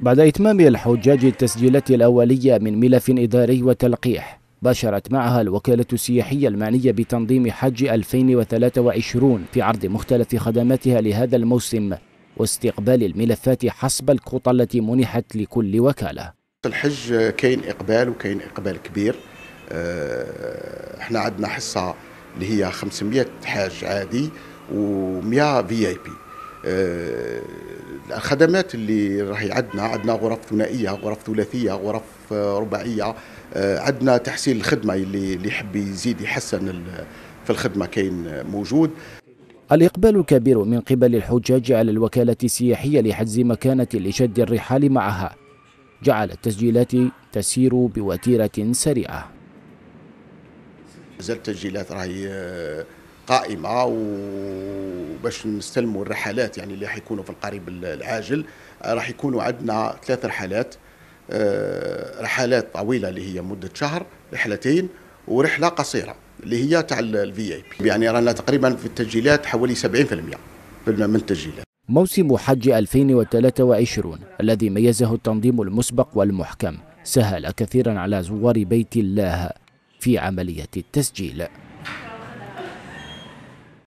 بعد إتمام الحجاج التسجيلات الأولية من ملف إداري وتلقيح باشرت معها الوكالة السياحية المعنية بتنظيم حج 2023 في عرض مختلف خدماتها لهذا الموسم واستقبال الملفات حسب الكوطة التي منحت لكل وكالة الحج كاين إقبال وكاين إقبال كبير آه، احنا عندنا حصة اللي هي 500 حاج عادي و100 في اي بي آه، الخدمات اللي راهي عندنا عندنا غرف ثنائيه غرف ثلاثيه غرف آه، رباعيه آه، عندنا تحسين الخدمه اللي اللي يحب يزيد يحسن في الخدمه كاين موجود الإقبال كبير من قبل الحجاج على الوكالة السياحية لحجز مكانة لشد الرحال معها جعل التسجيلات تسير بوتيرة سريعة زلت التسجيلات راهي آه، قائمة و باش نستلموا الرحلات يعني اللي حيكونوا في القريب العاجل آه، راح يكونوا عندنا ثلاث رحلات آه، رحلات طويله اللي هي مده شهر رحلتين ورحله قصيره اللي هي تاع الفي اي بي يعني رانا تقريبا في التسجيلات حوالي 70% من التسجيلات موسم حج 2023 الذي ميزه التنظيم المسبق والمحكم سهل كثيرا على زوار بيت الله في عملية التسجيل